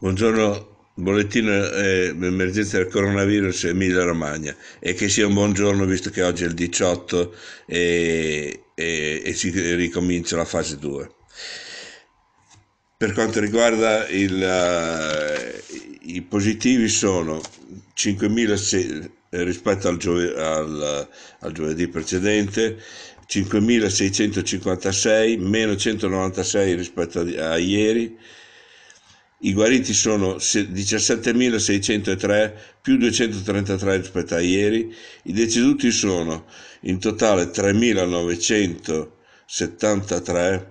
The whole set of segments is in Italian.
Buongiorno, bollettino eh, emergenza del coronavirus Emilia Romagna e che sia un buongiorno visto che oggi è il 18 e, e, e si ricomincia la fase 2. Per quanto riguarda il, uh, i positivi sono 5.000 rispetto al, giove, al, al giovedì precedente, 5.656, meno 196 rispetto a, a ieri, i guariti sono 17.603 più 233 rispetto a ieri, i deceduti sono in totale 3.973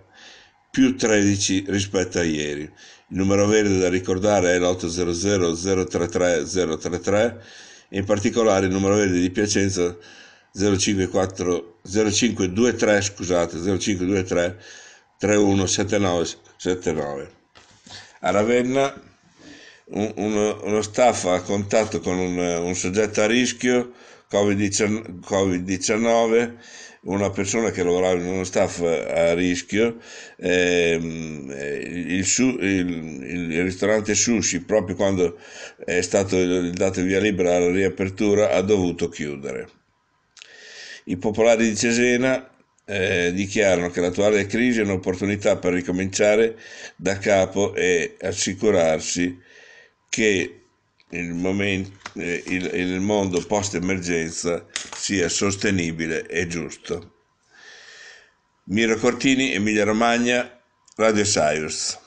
più 13 rispetto a ieri. Il numero verde da ricordare è l'800-033-033 e in particolare il numero verde di Piacenza 054, 0523, scusate, 0523 317979 a Ravenna un, un, uno staff a contatto con un, un soggetto a rischio COVID-19, COVID-19, una persona che lavorava in uno staff a rischio, ehm, eh, il, su, il, il, ristorante sushi proprio quando è stato dato via libera alla riapertura ha dovuto chiudere. I popolari di Cesena eh, dichiarano che l'attuale crisi è un'opportunità per ricominciare da capo e assicurarsi che il, momento, eh, il, il mondo post-emergenza sia sostenibile e giusto. Miro Cortini, Emilia Romagna, Radio Cyrus.